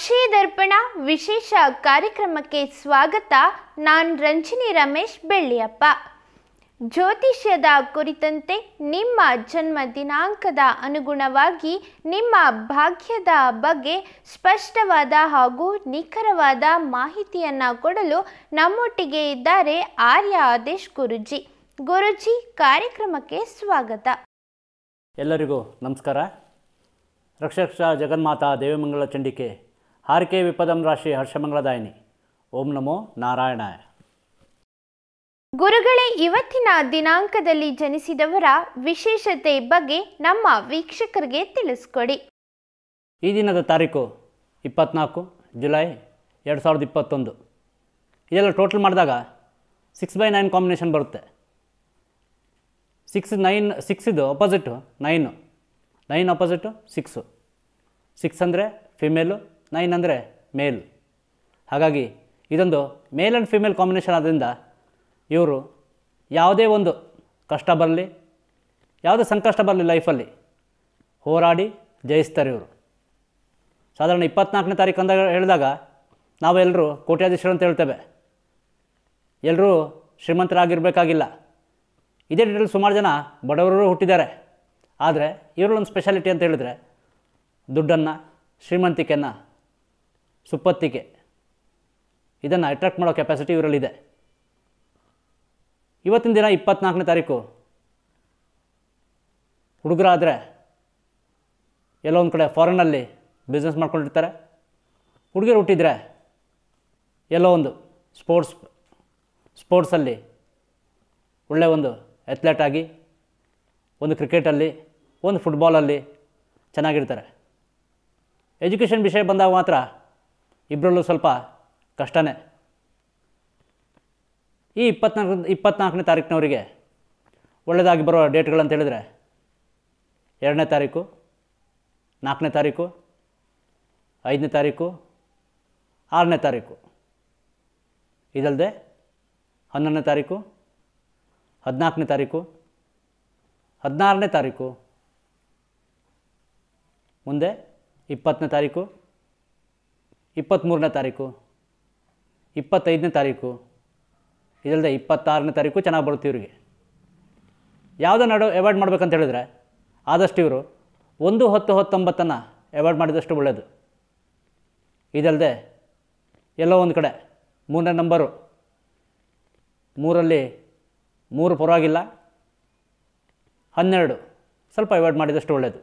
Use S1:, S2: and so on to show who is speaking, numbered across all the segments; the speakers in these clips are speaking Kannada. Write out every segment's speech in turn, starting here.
S1: ಸಾಕ್ಷಿ ದರ್ಪಣ ವಿಶೇಷ ಕಾರ್ಯಕ್ರಮಕ್ಕೆ ಸ್ವಾಗತ ನಾನು ರಂಜಿನಿ ರಮೇಶ್ ಬೆಳ್ಳಿಯಪ್ಪ ಜ್ಯೋತಿಷ್ಯದ ಕುರಿತಂತೆ ನಿಮ್ಮ ಜನ್ಮ ದಿನಾಂಕದ ಅನುಗುಣವಾಗಿ ನಿಮ್ಮ ಭಾಗ್ಯದ ಬಗ್ಗೆ ಸ್ಪಷ್ಟವಾದ ಹಾಗೂ ನಿಖರವಾದ ಮಾಹಿತಿಯನ್ನು ಕೊಡಲು ನಮ್ಮೊಟ್ಟಿಗೆ ಇದ್ದಾರೆ ಆರ್ಯ ಆದೇಶ್ ಗುರುಜಿ ಗುರುಜಿ ಕಾರ್ಯಕ್ರಮಕ್ಕೆ ಸ್ವಾಗತ
S2: ಎಲ್ಲರಿಗೂ ನಮಸ್ಕಾರ ರಕ್ಷಕ್ಷ ಜಗನ್ಮಾತಾ ದೇವಮಂಗಲ ಚಂಡಿಕೆ ಹಾರಿಕೆ ವಿಪದಂ ರಾಶಿ ಹರ್ಷಮಂಗಳದಾಯಿನಿ ಓಂ ನಮೋ ನಾರಾಯಣಾಯ
S1: ಗುರುಗಳೇ ಇವತ್ತಿನ ದಿನಾಂಕದಲ್ಲಿ ಜನಿಸಿದವರ ವಿಶೇಷತೆ ಬಗ್ಗೆ ನಮ್ಮ ವೀಕ್ಷಕರಿಗೆ ತಿಳಿಸ್ಕೊಡಿ
S2: ಈ ದಿನದ ತಾರೀಕು ಇಪ್ಪತ್ನಾಲ್ಕು ಜುಲೈ ಎರಡು ಸಾವಿರದ ಇಪ್ಪತ್ತೊಂದು ಇದೆಲ್ಲ ಟೋಟಲ್ ಮಾಡಿದಾಗ ಸಿಕ್ಸ್ ಬೈ ನೈನ್ ಕಾಂಬಿನೇಷನ್ ಬರುತ್ತೆ ಸಿಕ್ಸ್ ನೈನ್ ಸಿಕ್ಸಿದು opposite nine nine opposite six six ಅಂದರೆ ಫಿಮೇಲು ನೈನ್ ಅಂದರೆ ಮೇಲ್ ಹಾಗಾಗಿ ಇದೊಂದು ಮೇಲ್ ಆ್ಯಂಡ್ ಫಿಮೇಲ್ ಕಾಂಬಿನೇಷನ್ ಆದ್ದರಿಂದ ಇವರು ಯಾವುದೇ ಒಂದು ಕಷ್ಟ ಬರಲಿ ಯಾವುದೇ ಸಂಕಷ್ಟ ಬರಲಿ ಲೈಫಲ್ಲಿ ಹೋರಾಡಿ ಜಯಿಸ್ತಾರೆ ಇವರು ಸಾಧಾರಣ ಇಪ್ಪತ್ನಾಲ್ಕನೇ ತಾರೀಕು ಅಂದಾಗ ಹೇಳಿದಾಗ ನಾವೆಲ್ಲರೂ ಕೋಟ್ಯಾಧೀಶರು ಅಂತ ಹೇಳ್ತೇವೆ ಎಲ್ಲರೂ ಶ್ರೀಮಂತರಾಗಿರಬೇಕಾಗಿಲ್ಲ ಇದೇ ಡೇಟಲ್ಲಿ ಸುಮಾರು ಜನ ಬಡವರೂ ಹುಟ್ಟಿದ್ದಾರೆ ಆದರೆ ಇವರಲ್ಲೊಂದು ಸ್ಪೆಷಾಲಿಟಿ ಅಂತ ಹೇಳಿದರೆ ದುಡ್ಡನ್ನು ಶ್ರೀಮಂತಿಕೆಯನ್ನು ಸುಪ್ಪತ್ತಿಗೆ ಇದನ್ನು ಅಟ್ರಾಕ್ಟ್ ಮಾಡೋ ಕೆಪಾಸಿಟಿ ಇವರಲ್ಲಿದೆ ಇವತ್ತಿನ ದಿನ ಇಪ್ಪತ್ನಾಲ್ಕನೇ ತಾರೀಕು ಹುಡುಗರಾದರೆ ಎಲ್ಲೋ ಒಂದು ಕಡೆ ಫಾರಿನಲ್ಲಿ ಬಿಸ್ನೆಸ್ ಮಾಡ್ಕೊಂಡಿರ್ತಾರೆ ಹುಡುಗರು ಹುಟ್ಟಿದರೆ ಎಲ್ಲೋ ಒಂದು ಸ್ಪೋರ್ಟ್ಸ್ ಸ್ಪೋರ್ಟ್ಸಲ್ಲಿ ಒಳ್ಳೆಯ ಒಂದು ಅಥ್ಲೆಟ್ ಆಗಿ ಒಂದು ಕ್ರಿಕೆಟಲ್ಲಿ ಒಂದು ಫುಟ್ಬಾಲಲ್ಲಿ ಚೆನ್ನಾಗಿರ್ತಾರೆ ಎಜುಕೇಷನ್ ವಿಷಯ ಬಂದಾಗ ಮಾತ್ರ ಇಬ್ಬರಲ್ಲೂ ಸ್ವಲ್ಪ ಕಷ್ಟನೇ ಈ ಇಪ್ಪತ್ನಾಲ್ಕು ಇಪ್ಪತ್ನಾಲ್ಕನೇ ತಾರೀಕಿನವರಿಗೆ ಒಳ್ಳೆಯದಾಗಿ ಬರೋ ಡೇಟ್ಗಳಂತೇಳಿದರೆ ಎರಡನೇ ತಾರೀಕು ನಾಲ್ಕನೇ ತಾರೀಕು ಐದನೇ ತಾರೀಕು ಆರನೇ ತಾರೀಕು ಇದಲ್ಲದೆ ಹನ್ನೊಂದನೇ ತಾರೀಕು ಹದಿನಾಲ್ಕನೇ ತಾರೀಕು ಹದಿನಾರನೇ ತಾರೀಕು ಮುಂದೆ ಇಪ್ಪತ್ತನೇ ತಾರೀಕು ಇಪ್ಪತ್ತ್ಮೂರನೇ ತಾರೀಕು ಇಪ್ಪತ್ತೈದನೇ ತಾರೀಕು ಇದಲ್ಲದೆ ಇಪ್ಪತ್ತಾರನೇ ತಾರೀಕು ಚೆನ್ನಾಗಿ ಬರುತ್ತೆ ಇವರಿಗೆ ಯಾವುದನ್ನು ನಡು ಅವಾಯ್ಡ್ ಮಾಡ್ಬೇಕಂತ ಹೇಳಿದ್ರೆ ಆದಷ್ಟು ಇವರು ಒಂದು ಹತ್ತು ಹತ್ತೊಂಬತ್ತನ್ನು ಅವಾಯ್ಡ್ ಮಾಡಿದಷ್ಟು ಒಳ್ಳೆಯದು ಇದಲ್ಲದೆ ಎಲ್ಲೋ ಒಂದು ಕಡೆ ಮೂರನೇ ನಂಬರು ಮೂರಲ್ಲಿ ಮೂರು ಪರವಾಗಿಲ್ಲ ಹನ್ನೆರಡು ಸ್ವಲ್ಪ ಅವಾಯ್ಡ್ ಮಾಡಿದಷ್ಟು ಒಳ್ಳೆಯದು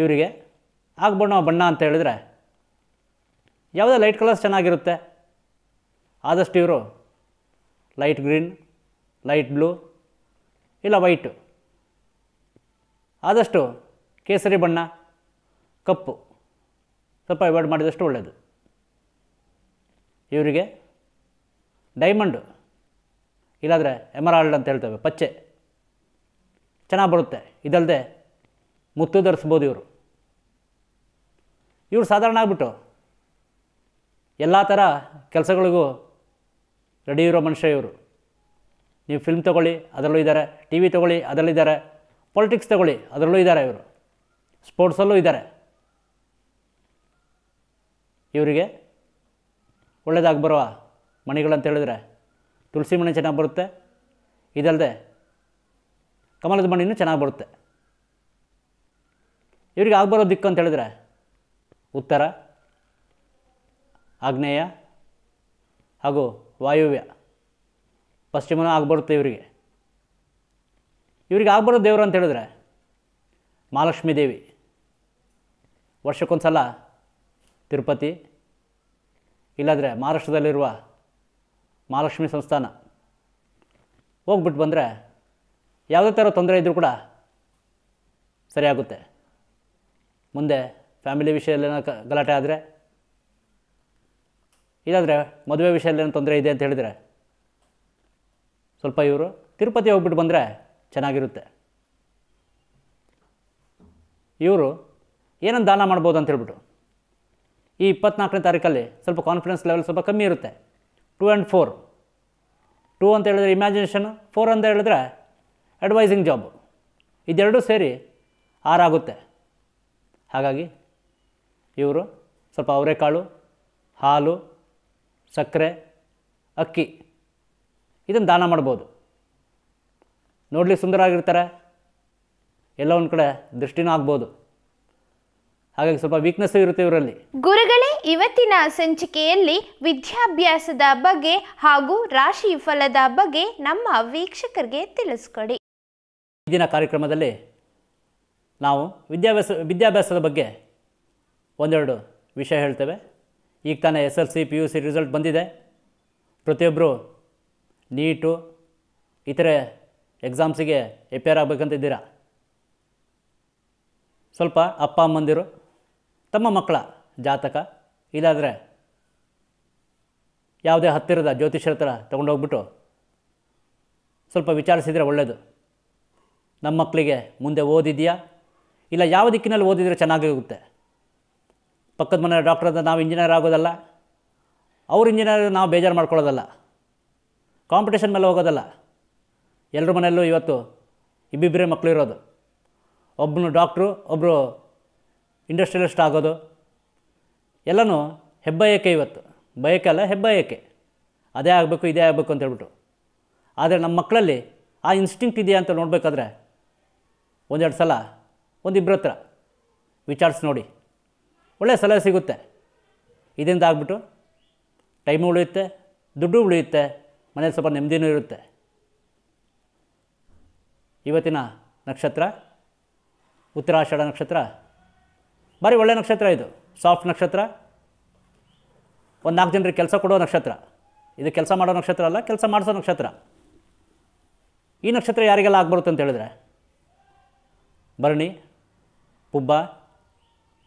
S2: ಇವರಿಗೆ ಆಗ್ಬೋಣ ಬಣ್ಣ ಅಂತ ಹೇಳಿದರೆ ಯಾವುದೇ ಲೈಟ್ ಕಲರ್ಸ್ ಚೆನ್ನಾಗಿರುತ್ತೆ ಆದಷ್ಟು ಇವರು ಲೈಟ್ ಗ್ರೀನ್ ಲೈಟ್ ಬ್ಲೂ ಇಲ್ಲ ವೈಟು ಆದಷ್ಟು ಕೇಸರಿ ಬಣ್ಣ ಕಪ್ಪು ಸ್ವಲ್ಪ ಅವಾಯ್ಡ್ ಮಾಡಿದಷ್ಟು ಒಳ್ಳೆಯದು ಇವರಿಗೆ ಡೈಮಂಡು ಇಲ್ಲಾದರೆ ಎಮರಾಲ್ಡ್ ಅಂತ ಹೇಳ್ತೇವೆ ಪಚ್ಚೆ ಚೆನ್ನಾಗಿ ಬರುತ್ತೆ ಇದಲ್ಲದೆ ಮುತ್ತು ಧರಿಸ್ಬೋದು ಇವರು ಇವರು ಸಾಧಾರಣ ಆಗ್ಬಿಟ್ಟು ಎಲ್ಲ ಥರ ಕೆಲಸಗಳಿಗೂ ರೆಡಿ ಇರೋ ಮನುಷ್ಯ ಇವರು ನೀವು ಫಿಲ್ಮ್ ತೊಗೊಳ್ಳಿ ಅದರಲ್ಲೂ ಇದ್ದಾರೆ ಟಿ ವಿ ತೊಗೊಳ್ಳಿ ಅದರಲ್ಲಿದ್ದಾರೆ ಪೊಲಿಟಿಕ್ಸ್ ತೊಗೊಳ್ಳಿ ಅದರಲ್ಲೂ ಇದ್ದಾರೆ ಇವರು ಸ್ಪೋರ್ಟ್ಸಲ್ಲೂ ಇದ್ದಾರೆ ಇವರಿಗೆ ಒಳ್ಳೆಯದಾಗಿ ಬರುವ ಮಣಿಗಳಂತ ಹೇಳಿದ್ರೆ ತುಳಸಿ ಮಣಿ ಚೆನ್ನಾಗಿ ಬರುತ್ತೆ ಇದಲ್ಲದೆ ಕಮಲದ ಮಣಿನೂ ಚೆನ್ನಾಗಿ ಬರುತ್ತೆ ಇವ್ರಿಗೆ ಬರೋ ದಿಕ್ಕು ಅಂತ ಹೇಳಿದ್ರೆ ಉತ್ತರ ಆಗ್ನೇಯ ಹಾಗೂ ವಾಯುವ್ಯ ಪಶ್ಚಿಮನೂ ಆಗ್ಬರುತ್ತೆ ಇವರಿಗೆ ಇವರಿಗೆ ಆಗ್ಬರೋ ದೇವರು ಅಂತ ಹೇಳಿದ್ರೆ ಮಹಾಲಕ್ಷ್ಮೀ ದೇವಿ ವರ್ಷಕ್ಕೊಂದು ಸಲ ತಿರುಪತಿ ಇಲ್ಲಾದರೆ ಮಹಾರಾಷ್ಟ್ರದಲ್ಲಿರುವ ಮಹಾಲಕ್ಷ್ಮಿ ಸಂಸ್ಥಾನ ಹೋಗ್ಬಿಟ್ಟು ಬಂದರೆ ಯಾವುದೇ ಥರ ತೊಂದರೆ ಇದ್ದರೂ ಕೂಡ ಸರಿಯಾಗುತ್ತೆ ಮುಂದೆ ಫ್ಯಾಮಿಲಿ ವಿಷಯದಲ್ಲಿ ಏನೋ ಗಲಾಟೆ ಆದರೆ ಇದಾದರೆ ಮದುವೆ ವಿಷಯದಲ್ಲಿ ಏನೋ ತೊಂದರೆ ಇದೆ ಅಂತ ಹೇಳಿದರೆ ಸ್ವಲ್ಪ ಇವರು ತಿರುಪತಿ ಹೋಗ್ಬಿಟ್ಟು ಬಂದರೆ ಚೆನ್ನಾಗಿರುತ್ತೆ ಇವರು ಏನೇನು ದಾನ ಮಾಡ್ಬೋದು ಅಂತ ಹೇಳ್ಬಿಟ್ಟು ಈ ಇಪ್ಪತ್ನಾಲ್ಕನೇ ತಾರೀಕಲ್ಲಿ ಸ್ವಲ್ಪ ಕಾನ್ಫಿಡೆನ್ಸ್ ಲೆವೆಲ್ ಸ್ವಲ್ಪ ಕಮ್ಮಿ ಇರುತ್ತೆ ಟೂ ಆ್ಯಂಡ್ ಫೋರ್ ಟೂ ಅಂತ ಹೇಳಿದ್ರೆ ಇಮ್ಯಾಜಿನೇಷನ್ ಫೋರ್ ಅಂತ ಹೇಳಿದ್ರೆ ಅಡ್ವೈಸಿಂಗ್ ಜಾಬ್ ಇದೆರಡೂ ಸೇರಿ ಆರಾಗುತ್ತೆ ಹಾಗಾಗಿ ಇವರು ಸ್ವಲ್ಪ ಅವರೆಕಾಳು ಹಾಲು ಸಕ್ಕರೆ ಅಕ್ಕಿ ಇದನ್ನು ದಾನ ಮಾಡ್ಬೋದು ನೋಡಲಿ ಸುಂದರವಾಗಿರ್ತಾರೆ ಎಲ್ಲ ಒಂದು ಕಡೆ ದೃಷ್ಟಿನೂ ಆಗ್ಬೋದು ಹಾಗಾಗಿ ಸ್ವಲ್ಪ ವೀಕ್ನೆಸ್ ಇರುತ್ತೆ ಇವರಲ್ಲಿ
S1: ಗುರುಗಳೇ ಇವತ್ತಿನ ಸಂಚಿಕೆಯಲ್ಲಿ ವಿದ್ಯಾಭ್ಯಾಸದ ಬಗ್ಗೆ ಹಾಗೂ ರಾಶಿ ಫಲದ ಬಗ್ಗೆ ನಮ್ಮ ವೀಕ್ಷಕರಿಗೆ ತಿಳಿಸ್ಕೊಡಿ
S2: ಈ ದಿನ ಕಾರ್ಯಕ್ರಮದಲ್ಲಿ ನಾವು ವಿದ್ಯಾಭ್ಯಾಸ ವಿದ್ಯಾಭ್ಯಾಸದ ಬಗ್ಗೆ ಒಂದೆರಡು ವಿಷಯ ಹೇಳ್ತೇವೆ ಈಗ ತಾನೇ S L C P U C result ಬಂದಿದೆ ಪ್ರತಿಯೊಬ್ಬರು ನೀಟು ಇತರೆ ಎಕ್ಸಾಮ್ಸಿಗೆ ಎಪೇರ್ ಆಗಬೇಕಂತಿದ್ದೀರಾ ಸ್ವಲ್ಪ ಅಪ್ಪ ಅಮ್ಮಂದಿರು ತಮ್ಮ ಮಕ್ಕಳ ಜಾತಕ ಇಲ್ಲಾದರೆ ಯಾವುದೇ ಹತ್ತಿರದ ಜ್ಯೋತಿಷ್ಯರ ಹತ್ರ ತೊಗೊಂಡೋಗ್ಬಿಟ್ಟು ಸ್ವಲ್ಪ ವಿಚಾರಿಸಿದರೆ ಒಳ್ಳೆಯದು ನಮ್ಮ ಮಕ್ಕಳಿಗೆ ಮುಂದೆ ಓದಿದೆಯಾ ಇಲ್ಲ ಯಾವ ದಿಕ್ಕಿನಲ್ಲಿ ಓದಿದರೆ ಚೆನ್ನಾಗಿರುತ್ತೆ ಪಕ್ಕದ ಮನೆಯ ಡಾಕ್ಟರ್ ಅಂತ ನಾವು ಇಂಜಿನಿಯರ್ ಆಗೋದಲ್ಲ ಅವ್ರು ಇಂಜಿನಿಯರ್ ನಾವು ಬೇಜಾರು ಮಾಡ್ಕೊಳ್ಳೋದಲ್ಲ ಕಾಂಪಿಟೇಷನ್ ಮೇಲೆ ಹೋಗೋದಲ್ಲ ಎಲ್ಲರ ಮನೆಯಲ್ಲೂ ಇವತ್ತು ಇಬ್ಬಿಬ್ಬರೇ ಮಕ್ಕಳು ಇರೋದು ಒಬ್ಬನು ಡಾಕ್ಟ್ರು ಒಬ್ಬರು ಇಂಡಸ್ಟ್ರಿಯಲಿಸ್ಟ್ ಆಗೋದು ಎಲ್ಲನೂ ಹೆಬ್ಬಯಕೆ ಇವತ್ತು ಬಯಕೆ ಅಲ್ಲ ಹೆಬ್ಬಯಕೆ ಅದೇ ಆಗಬೇಕು ಇದೇ ಆಗಬೇಕು ಅಂತ ಹೇಳ್ಬಿಟ್ಟು ಆದರೆ ನಮ್ಮ ಮಕ್ಕಳಲ್ಲಿ ಆ ಇನ್ಸ್ಟಿಂಕ್ಟ್ ಇದೆಯಾ ಅಂತ ನೋಡಬೇಕಾದ್ರೆ ಒಂದೆರಡು ಸಲ ಒಂದಿಬ್ಬರ ಹತ್ರ ವಿಚಾರಿಸಿ ನೋಡಿ ಒಳ್ಳೆಯ ಸಲಹೆ ಸಿಗುತ್ತೆ ಇದರಿಂದ ಆಗ್ಬಿಟ್ಟು ಟೈಮು ಉಳಿಯುತ್ತೆ ದುಡ್ಡು ಉಳಿಯುತ್ತೆ ಮನೇಲಿ ಸ್ವಲ್ಪ ನೆಮ್ಮದಿನೂ ಇರುತ್ತೆ ಇವತ್ತಿನ ನಕ್ಷತ್ರ ಉತ್ತರಾಷಾಢ ನಕ್ಷತ್ರ ಭಾರಿ ಒಳ್ಳೆಯ ನಕ್ಷತ್ರ ಇದು ಸಾಫ್ಟ್ ನಕ್ಷತ್ರ ಒಂದು ನಾಲ್ಕು ಜನರಿಗೆ ಕೆಲಸ ಕೊಡೋ ನಕ್ಷತ್ರ ಇದು ಕೆಲಸ ಮಾಡೋ ನಕ್ಷತ್ರ ಅಲ್ಲ ಕೆಲಸ ಮಾಡಿಸೋ ನಕ್ಷತ್ರ ಈ ನಕ್ಷತ್ರ ಯಾರಿಗೆಲ್ಲ ಆಗ್ಬರುತ್ತೆ ಅಂತ ಹೇಳಿದ್ರೆ ಭರಣಿ ಪುಬ್ಬ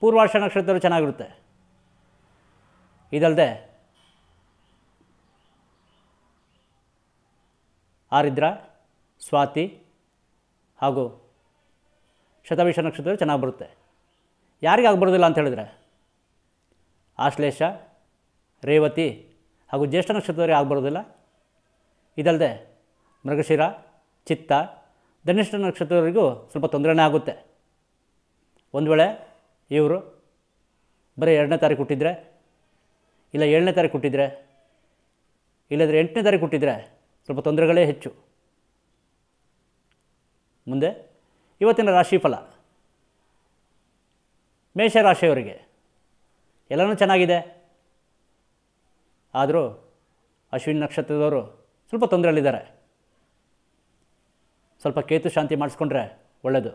S2: ಪೂರ್ವಾಷ ನಕ್ಷತ್ರ ಚೆನ್ನಾಗಿರುತ್ತೆ ಇದಲ್ಲದೆ ಆರಿದ್ರ ಸ್ವಾತಿ ಹಾಗೂ ಶತವಿಷ ನಕ್ಷತ್ರ ಚೆನ್ನಾಗಿ ಬರುತ್ತೆ ಯಾರಿಗೆ ಅಂತ ಹೇಳಿದ್ರೆ ಆಶ್ಲೇಷ ರೇವತಿ ಹಾಗೂ ಜ್ಯೇಷ್ಠ ನಕ್ಷತ್ರದವರಿಗೆ ಆಗ್ಬರೋದಿಲ್ಲ ಇದಲ್ಲದೆ ಮೃಗಶಿರ ಚಿತ್ತ ಧನಿಷ್ಠ ನಕ್ಷತ್ರದವರಿಗೂ ಸ್ವಲ್ಪ ತೊಂದರೆನೇ ಆಗುತ್ತೆ ಒಂದು ವೇಳೆ ಇವರು ಬರೀ ಎರಡನೇ ತಾರೀಕು ಹುಟ್ಟಿದರೆ ಇಲ್ಲ ಏಳನೇ ತಾರೀಕು ಹುಟ್ಟಿದರೆ ಇಲ್ಲದ್ರೆ ಎಂಟನೇ ತಾರೀಕು ಹುಟ್ಟಿದರೆ ಸ್ವಲ್ಪ ತೊಂದರೆಗಳೇ ಹೆಚ್ಚು ಮುಂದೆ ಇವತ್ತಿನ ರಾಶಿಫಲ ಮೇಷರಾಶಿಯವರಿಗೆ ಎಲ್ಲನೂ ಚೆನ್ನಾಗಿದೆ ಆದರೂ ಅಶ್ವಿನಿ ನಕ್ಷತ್ರದವರು ಸ್ವಲ್ಪ ತೊಂದರೆಯಲ್ಲಿದ್ದಾರೆ ಸ್ವಲ್ಪ ಕೇತು ಶಾಂತಿ ಮಾಡಿಸ್ಕೊಂಡ್ರೆ ಒಳ್ಳೆಯದು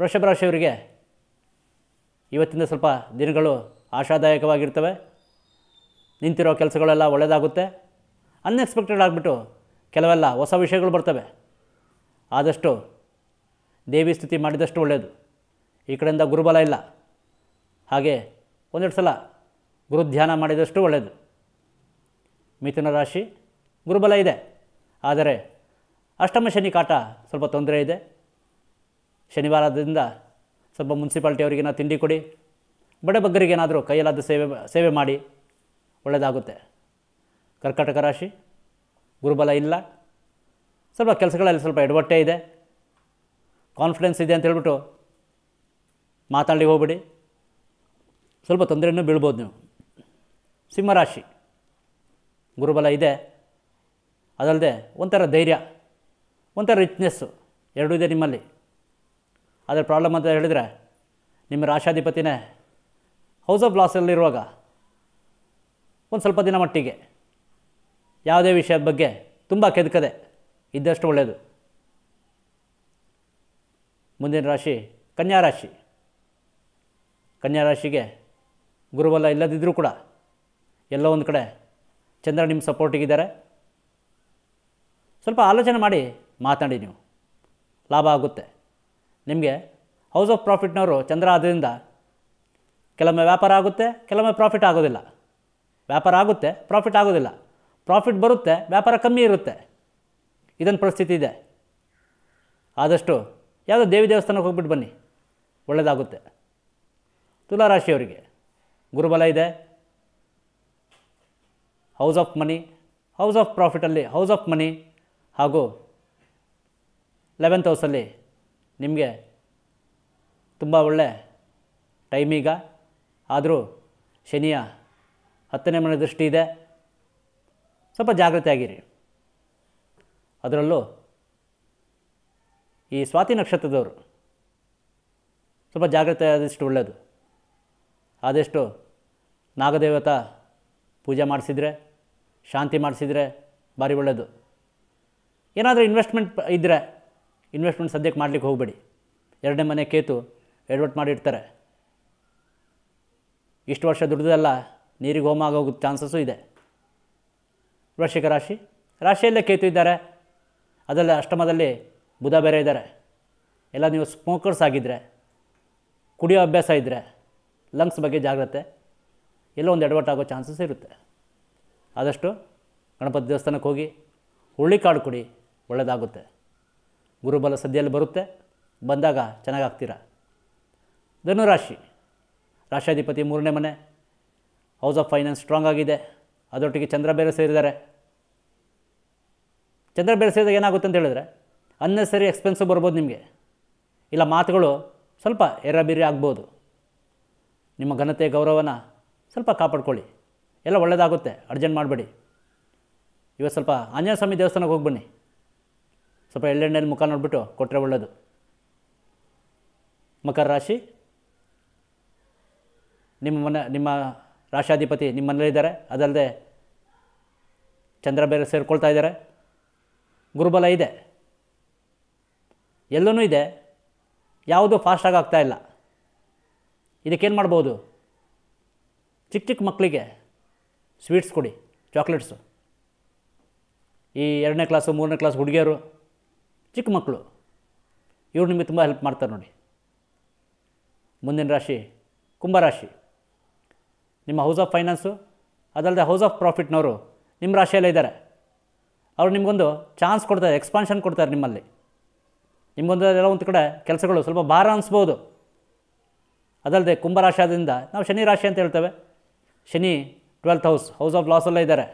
S2: ವೃಷಭ ರಾಶಿಯವರಿಗೆ ಇವತ್ತಿಂದ ಸ್ವಲ್ಪ ದಿನಗಳು ಆಶಾದಾಯಕವಾಗಿರ್ತವೆ ನಿಂತಿರೋ ಕೆಲಸಗಳೆಲ್ಲ ಒಳ್ಳೆಯದಾಗುತ್ತೆ ಅನ್ಎಕ್ಸ್ಪೆಕ್ಟೆಡ್ ಆಗಿಬಿಟ್ಟು ಕೆಲವೆಲ್ಲ ಹೊಸ ವಿಷಯಗಳು ಬರ್ತವೆ ಆದಷ್ಟು ದೇವಿ ಸ್ಥಿತಿ ಮಾಡಿದಷ್ಟು ಒಳ್ಳೆಯದು ಈ ಕಡೆಯಿಂದ ಗುರುಬಲ ಇಲ್ಲ ಹಾಗೆ ಒಂದೆರಡು ಸಲ ಗುರು ಧ್ಯಾನ ಮಾಡಿದಷ್ಟು ಒಳ್ಳೆಯದು ಮಿಥುನ ರಾಶಿ ಗುರುಬಲ ಇದೆ ಆದರೆ ಅಷ್ಟಮ ಶನಿ ಕಾಟ ಸ್ವಲ್ಪ ತೊಂದರೆ ಇದೆ ಶನಿವಾರದಿಂದ ಸ್ವಲ್ಪ ಮುನ್ಸಿಪಾಲ್ಟಿ ನಾವು ತಿಂಡಿ ಕೊಡಿ ಬಗ್ಗರಿಗೆ ಏನಾದರೂ ಕೈಯಲ್ಲಾದ ಸೇವೆ ಸೇವೆ ಮಾಡಿ ಒಳ್ಳೆಯದಾಗುತ್ತೆ ಕರ್ಕಾಟಕ ರಾಶಿ ಗುರುಬಲ ಇಲ್ಲ ಸ್ವಲ್ಪ ಕೆಲಸಗಳಲ್ಲಿ ಸ್ವಲ್ಪ ಎಡವಟ್ಟೆ ಇದೆ ಕಾನ್ಫಿಡೆನ್ಸ್ ಇದೆ ಅಂತ ಹೇಳ್ಬಿಟ್ಟು ಮಾತಾಡಿ ಹೋಗ್ಬಿಡಿ ಸ್ವಲ್ಪ ತೊಂದರೆಯನ್ನು ಬೀಳ್ಬೋದು ನೀವು ಸಿಂಹರಾಶಿ ಗುರುಬಲ ಇದೆ ಅದಲ್ಲದೆ ಒಂಥರ ಧೈರ್ಯ ಒಂಥರ ರಿಚ್ನೆಸ್ಸು ಎರಡೂ ಇದೆ ನಿಮ್ಮಲ್ಲಿ ಆದರೆ ಪ್ರಾಬ್ಲಮ್ ಅಂತ ಹೇಳಿದರೆ ನಿಮ್ಮ ರಾಷ್ಟ್ರಾಧಿಪತಿನೇ ಹೌಸ್ ಆಫ್ ಲಾಸಲ್ಲಿರುವಾಗ ಒಂದು ಸ್ವಲ್ಪ ದಿನ ಮಟ್ಟಿಗೆ ಯಾವುದೇ ವಿಷಯದ ಬಗ್ಗೆ ತುಂಬ ಕೆದಕದೆ ಇದ್ದಷ್ಟು ಒಳ್ಳೆಯದು ಮುಂದಿನ ರಾಶಿ ಕನ್ಯಾ ರಾಶಿ ಕನ್ಯಾ ರಾಶಿಗೆ ಗುರುಬಲ ಇಲ್ಲದಿದ್ದರೂ ಕೂಡ ಎಲ್ಲೋ ಒಂದು ಕಡೆ ಚಂದ್ರ ನಿಮ್ಮ ಸಪೋರ್ಟಿಗಿದ್ದಾರೆ ಸ್ವಲ್ಪ ಆಲೋಚನೆ ಮಾಡಿ ಮಾತಾಡಿ ನೀವು ಲಾಭ ಆಗುತ್ತೆ ನಿಮಗೆ ಹೌಸ್ ಆಫ್ ಪ್ರಾಫಿಟ್ನವರು ಚಂದ್ರ ಆದ್ದರಿಂದ ಕೆಲವೊಮ್ಮೆ ವ್ಯಾಪಾರ ಆಗುತ್ತೆ ಕೆಲವೊಮ್ಮೆ ಪ್ರಾಫಿಟ್ ಆಗೋದಿಲ್ಲ ವ್ಯಾಪಾರ ಆಗುತ್ತೆ ಪ್ರಾಫಿಟ್ ಆಗೋದಿಲ್ಲ ಪ್ರಾಫಿಟ್ ಬರುತ್ತೆ ವ್ಯಾಪಾರ ಕಮ್ಮಿ ಇರುತ್ತೆ ಇದೊಂದು ಪರಿಸ್ಥಿತಿ ಇದೆ ಆದಷ್ಟು ಯಾವುದೋ ದೇವಿ ದೇವಸ್ಥಾನಕ್ಕೆ ಹೋಗ್ಬಿಟ್ಟು ಬನ್ನಿ ಒಳ್ಳೆಯದಾಗುತ್ತೆ ತುಲಾರಾಶಿಯವರಿಗೆ ಗುರುಬಲ ಇದೆ house of money house of ಪ್ರಾಫಿಟಲ್ಲಿ ಹೌಸ್ ಆಫ್ ಮನಿ ಹಾಗೂ ಲೆವೆಂತ್ ಹೌಸಲ್ಲಿ ನಿಮಗೆ ತುಂಬ ಒಳ್ಳೆ ಟೈಮೀಗ ಆದರೂ ಶನಿಯ ಹತ್ತನೇ ಮನೆ ದೃಷ್ಟಿ ಇದೆ ಸ್ವಲ್ಪ ಜಾಗ್ರತೆ ಆಗಿರಿ ಅದರಲ್ಲೂ ಈ ಸ್ವಾತಿ ನಕ್ಷತ್ರದವರು ಸ್ವಲ್ಪ ಜಾಗ್ರತೆ ಆದಷ್ಟು ಒಳ್ಳೆಯದು ಆದಷ್ಟು ನಾಗದೇವತ ಪೂಜೆ ಮಾಡಿಸಿದರೆ ಶಾಂತಿ ಮಾಡಿಸಿದರೆ ಭಾರಿ ಒಳ್ಳೆಯದು ಏನಾದರೂ ಇನ್ವೆಸ್ಟ್ಮೆಂಟ್ ಇದ್ದರೆ ಇನ್ವೆಸ್ಟ್ಮೆಂಟ್ ಸದ್ಯಕ್ಕೆ ಮಾಡಲಿಕ್ಕೆ ಹೋಗಬೇಡಿ ಎರಡನೇ ಮನೆ ಕೇತು ಎಡ್ವರ್ಟ್ ಮಾಡಿರ್ತಾರೆ ಇಷ್ಟು ವರ್ಷ ದುಡ್ದಲ್ಲ ನೀರಿಗೆ ಹೋಮ ಆಗೋಗೋ ಚಾನ್ಸಸ್ಸು ಇದೆ ವೃಶ್ಚಿಕ ರಾಶಿ ರಾಶಿಯಲ್ಲೇ ಕೇತು ಇದ್ದಾರೆ ಅದರಲ್ಲಿ ಅಷ್ಟಮದಲ್ಲಿ ಬುಧ ಬೇರೆ ಇದ್ದಾರೆ ಎಲ್ಲ ನೀವು ಸ್ಮೋಕರ್ಸ್ ಆಗಿದ್ದರೆ ಕುಡಿಯೋ ಅಭ್ಯಾಸ ಇದ್ದರೆ ಲಂಗ್ಸ್ ಬಗ್ಗೆ ಜಾಗ್ರತೆ ಎಲ್ಲೋ ಒಂದು ಎಡವಟ್ ಆಗೋ ಚಾನ್ಸಸ್ ಇರುತ್ತೆ ಆದಷ್ಟು ಗಣಪತಿ ದೇವಸ್ಥಾನಕ್ಕೆ ಹೋಗಿ ಕಾಳು ಕುಡಿ ಒಳ್ಳೆಯದಾಗುತ್ತೆ ಗುರುಬಲ ಸದ್ಯಲ್ಲಿ ಬರುತ್ತೆ ಬಂದಾಗ ಚೆನ್ನಾಗಾಗ್ತೀರ ಧನುರಾಶಿ ರಾಷ್ಟ್ರಾಧಿಪತಿ ಮೂರನೇ ಮನೆ ಹೌಸ್ ಆಫ್ ಫೈನಾನ್ಸ್ ಸ್ಟ್ರಾಂಗ್ ಆಗಿದೆ ಅದರೊಟ್ಟಿಗೆ ಚಂದ್ರ ಬೇರೆ ಸೇರಿದ್ದಾರೆ ಚಂದ್ರ ಬೇರೆ ಸೇರಿದಾಗ ಏನಾಗುತ್ತೆ ಅಂತ ಹೇಳಿದ್ರೆ ಅನ್ನೆಸರಿ ಎಕ್ಸ್ಪೆನ್ಸು ಬರ್ಬೋದು ನಿಮಗೆ ಇಲ್ಲ ಮಾತುಗಳು ಸ್ವಲ್ಪ ಎರಬಿರಿ ಆಗ್ಬೋದು ನಿಮ್ಮ ಘನತೆ ಗೌರವನ ಸ್ವಲ್ಪ ಕಾಪಾಡ್ಕೊಳ್ಳಿ ಎಲ್ಲ ಒಳ್ಳೆಯದಾಗುತ್ತೆ ಅರ್ಜೆಂಟ್ ಮಾಡಬೇಡಿ ಇವತ್ತು ಸ್ವಲ್ಪ ಆಂಜನೇಯ ಸ್ವಾಮಿ ದೇವಸ್ಥಾನಕ್ಕೆ ಹೋಗಿ ಬನ್ನಿ ಸ್ವಲ್ಪ ಎಳ್ಳೆಣ್ಣೆಯಲ್ಲಿ ಮುಖ ನೋಡಿಬಿಟ್ಟು ಕೊಟ್ಟರೆ ಒಳ್ಳೆಯದು ಮಕರ ರಾಶಿ ನಿಮ್ಮ ಮನೆ ನಿಮ್ಮ ರಾಶಾಧಿಪತಿ ನಿಮ್ಮ ಮನೇಲಿದ್ದಾರೆ ಅದಲ್ಲದೆ ಚಂದ್ರ ಬೇರೆ ಸೇರಿಕೊಳ್ತಾ ಇದ್ದಾರೆ ಗುರುಬಲ ಇದೆ ಎಲ್ಲೂ ಇದೆ ಯಾವುದೂ ಫಾಸ್ಟಾಗಿ ಆಗ್ತಾ ಇಲ್ಲ ಇದಕ್ಕೇನು ಮಾಡ್ಬೋದು ಚಿಕ್ಕ ಚಿಕ್ಕ ಮಕ್ಕಳಿಗೆ ಸ್ವೀಟ್ಸ್ ಕೊಡಿ ಚಾಕ್ಲೇಟ್ಸು ಈ ಎರಡನೇ ಕ್ಲಾಸು ಮೂರನೇ ಕ್ಲಾಸ್ ಹುಡುಗಿಯರು ಚಿಕ್ಕ ಮಕ್ಕಳು ಇವರು ನಿಮಗೆ ತುಂಬ ಹೆಲ್ಪ್ ಮಾಡ್ತಾರೆ ನೋಡಿ ಮುಂದಿನ ರಾಶಿ ಕುಂಭರಾಶಿ ನಿಮ್ಮ ಹೌಸ್ ಆಫ್ ಫೈನಾನ್ಸು ಅದಲ್ಲದೆ ಹೌಸ್ ಆಫ್ ಪ್ರಾಫಿಟ್ನವರು ನಿಮ್ಮ ರಾಶಿಯಲ್ಲೇ ಇದ್ದಾರೆ ಅವರು ನಿಮಗೊಂದು ಚಾನ್ಸ್ ಕೊಡ್ತಾರೆ ಎಕ್ಸ್ಪಾನ್ಷನ್ ಕೊಡ್ತಾರೆ ನಿಮ್ಮಲ್ಲಿ ನಿಮಗೊಂದು ಎಲ್ಲ ಒಂದು ಕಡೆ ಕೆಲಸಗಳು ಸ್ವಲ್ಪ ಭಾರ ಅನಿಸ್ಬೋದು ಅದಲ್ಲದೆ ಆದ್ದರಿಂದ ನಾವು ಶನಿ ರಾಶಿ ಅಂತ ಹೇಳ್ತೇವೆ ಶನಿ ಟ್ವೆಲ್ತ್ ಹೌಸ್ ಹೌಸ್ ಆಫ್ ಲಾಸಲ್ಲೇ ಇದ್ದಾರೆ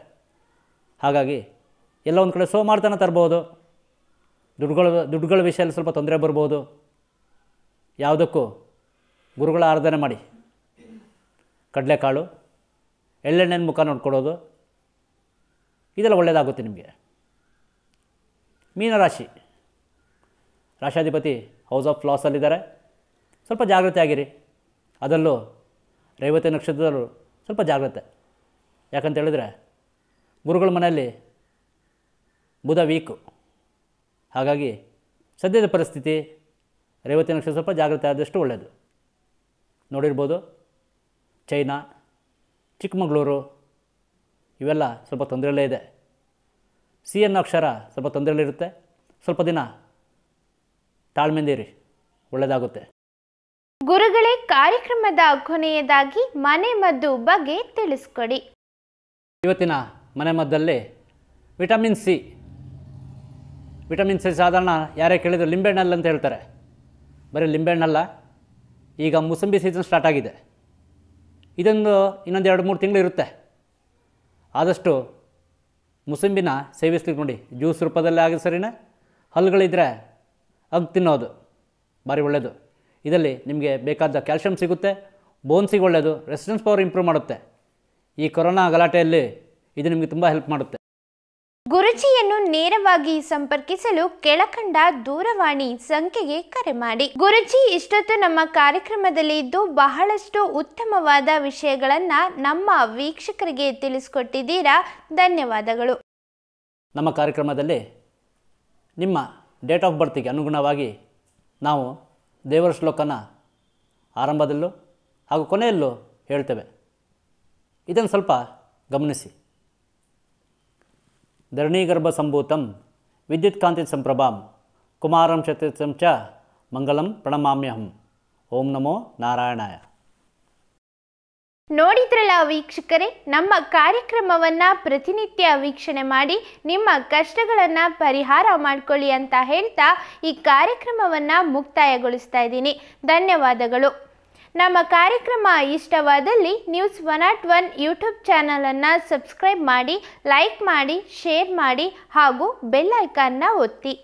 S2: ಹಾಗಾಗಿ ಎಲ್ಲ ಒಂದು ಕಡೆ ಸೋ ಮಾಡ್ತಾನೆ ತರ್ಬೋದು ದುಡ್ಡುಗಳ ದುಡ್ಡುಗಳ ವಿಷಯದಲ್ಲಿ ಸ್ವಲ್ಪ ತೊಂದರೆ ಬರ್ಬೋದು ಯಾವುದಕ್ಕೂ ಗುರುಗಳ ಆರಾಧನೆ ಮಾಡಿ ಕಡಲೆಕಾಳು ಎಳ್ಳೆಣ್ಣೆನ ಮುಖ ನೋಡ್ಕೊಡೋದು ಇದೆಲ್ಲ ಒಳ್ಳೆಯದಾಗುತ್ತೆ ನಿಮಗೆ ಮೀನರಾಶಿ ರಾಷ್ಟ್ರಾಧಿಪತಿ ಹೌಸ್ ಆಫ್ ಲಾಸಲ್ಲಿದ್ದಾರೆ ಸ್ವಲ್ಪ ಜಾಗ್ರತೆ ಆಗಿರಿ ಅದರಲ್ಲೂ ರೇವತಿ ನಕ್ಷತ್ರದಲ್ಲೂ ಸ್ವಲ್ಪ ಜಾಗ್ರತೆ ಯಾಕಂತ ಗುರುಗಳ ಮನೆಯಲ್ಲಿ ಬುಧ ವೀಕು ಹಾಗಾಗಿ ಸದ್ಯದ ಪರಿಸ್ಥಿತಿ ರೇವತಿನ ಲಕ್ಷ ಸ್ವಲ್ಪ ಜಾಗ್ರತೆ ಆದಷ್ಟು ಒಳ್ಳೆಯದು ನೋಡಿರ್ಬೋದು ಚೈನಾ ಚಿಕ್ಕಮಗಳೂರು ಇವೆಲ್ಲ ಸ್ವಲ್ಪ ತೊಂದರೆಯಲ್ಲೇ ಇದೆ ಸಿ ಎನ್ ಅಕ್ಷರ ಸ್ವಲ್ಪ ತೊಂದರೆಯಲ್ಲಿರುತ್ತೆ ಸ್ವಲ್ಪ ದಿನ ತಾಳ್ಮೆಂದಿರಿ ಒಳ್ಳೆಯದಾಗುತ್ತೆ
S1: ಗುರುಗಳೇ ಕಾರ್ಯಕ್ರಮದ ಕೊನೆಯದಾಗಿ ಮನೆ ಮದ್ದು ಬಗ್ಗೆ ತಿಳಿಸ್ಕೊಡಿ
S2: ಇವತ್ತಿನ ಮನೆ ಮದ್ದಲ್ಲಿ ವಿಟಮಿನ್ ಸಿ ವಿಟಮಿನ್ ಸಿ ಸಾಧಾರಣ ಯಾರೇ ಕೇಳಿದ್ರು ಲಿಂಬೆಹಣ್ಣಲ್ಲಿ ಅಂತ ಹೇಳ್ತಾರೆ ಬರೀ ಲಿಂಬೆಹಣ್ಣಲ್ಲ ಈಗ ಮೂಸಂಬಿ ಸೀಸನ್ ಸ್ಟಾರ್ಟ್ ಆಗಿದೆ ಇದೊಂದು ಇನ್ನೊಂದು ಎರಡು ಮೂರು ತಿಂಗಳು ಇರುತ್ತೆ ಆದಷ್ಟು ಮುಸಂಬಿನ ಸೇವಿಸ್ಲಿಕ್ಕೆ ನೋಡಿ ಜ್ಯೂಸ್ ರೂಪದಲ್ಲಿ ಆಗಿದೆ ಸರಿನೇ ಹಲ್ಲುಗಳಿದ್ರೆ ಅಗ್ ತಿನ್ನೋದು ಭಾರಿ ಒಳ್ಳೆಯದು ಇದರಲ್ಲಿ ನಿಮಗೆ ಬೇಕಾದ ಕ್ಯಾಲ್ಶಿಯಂ ಸಿಗುತ್ತೆ ಬೋನ್ಸಿಗೆ ಒಳ್ಳೆಯದು ರೆಸಿಸ್ಟೆನ್ಸ್ ಪವರ್ ಇಂಪ್ರೂವ್ ಮಾಡುತ್ತೆ ಈ ಕೊರೋನಾ ಗಲಾಟೆಯಲ್ಲಿ ಇದು ನಿಮಗೆ ತುಂಬ ಹೆಲ್ಪ್ ಮಾಡುತ್ತೆ
S1: ಗುರುಜಿಯನ್ನು ನೇರವಾಗಿ ಸಂಪರ್ಕಿಸಲು ಕೆಳಕಂಡ ದೂರವಾಣಿ ಸಂಖ್ಯೆಗೆ ಕರೆ ಮಾಡಿ ಗುರುಜಿ ಇಷ್ಟೊತ್ತು ನಮ್ಮ ಕಾರ್ಯಕ್ರಮದಲ್ಲಿ ಇದ್ದು ಬಹಳಷ್ಟು ಉತ್ತಮವಾದ ವಿಷಯಗಳನ್ನ ನಮ್ಮ ವೀಕ್ಷಕರಿಗೆ ತಿಳಿಸಿಕೊಟ್ಟಿದ್ದೀರಾ ಧನ್ಯವಾದಗಳು
S2: ನಮ್ಮ ಕಾರ್ಯಕ್ರಮದಲ್ಲಿ ನಿಮ್ಮ ಡೇಟ್ ಆಫ್ ಬರ್ತ್ಗೆ ಅನುಗುಣವಾಗಿ ನಾವು ದೇವರ ಶ್ಲೋಕನ ಆರಂಭದಲ್ಲೂ ಹಾಗೂ ಕೊನೆಯಲ್ಲೂ ಹೇಳ್ತೇವೆ ಇದನ್ನು ಸ್ವಲ್ಪ ಗಮನಿಸಿ ಧರಣಿಗರ್ಭ ಸಂಭೂತಂ ಕಾಂತಿ ಸಂಪ್ರಭಾಂ ಕುಮಾರಂ ಶತಂ ಚ ಮಂಗಲಂ ಪ್ರಣಮಾಮ್ಯಹಂ ಓಂ ನಮೋ ನಾರಾಯಣಾಯ
S1: ನೋಡಿದ್ರಲ್ಲ ವೀಕ್ಷಕರೇ ನಮ್ಮ ಕಾರ್ಯಕ್ರಮವನ್ನು ಪ್ರತಿನಿತ್ಯ ವೀಕ್ಷಣೆ ಮಾಡಿ ನಿಮ್ಮ ಕಷ್ಟಗಳನ್ನು ಪರಿಹಾರ ಮಾಡ್ಕೊಳ್ಳಿ ಅಂತ ಹೇಳ್ತಾ ಈ ಕಾರ್ಯಕ್ರಮವನ್ನು ಮುಕ್ತಾಯಗೊಳಿಸ್ತಾ ಇದ್ದೀನಿ ಧನ್ಯವಾದಗಳು ನಮ್ಮ ಕಾರ್ಯಕ್ರಮ ಇಷ್ಟವಾದಲ್ಲಿ news one at one YouTube ಚಾನಲನ್ನು ಸಬ್ಸ್ಕ್ರೈಬ್ ಮಾಡಿ ಲೈಕ್ ಮಾಡಿ ಶೇರ್ ಮಾಡಿ ಹಾಗೂ ಬೆಲ್ ಒತ್ತಿ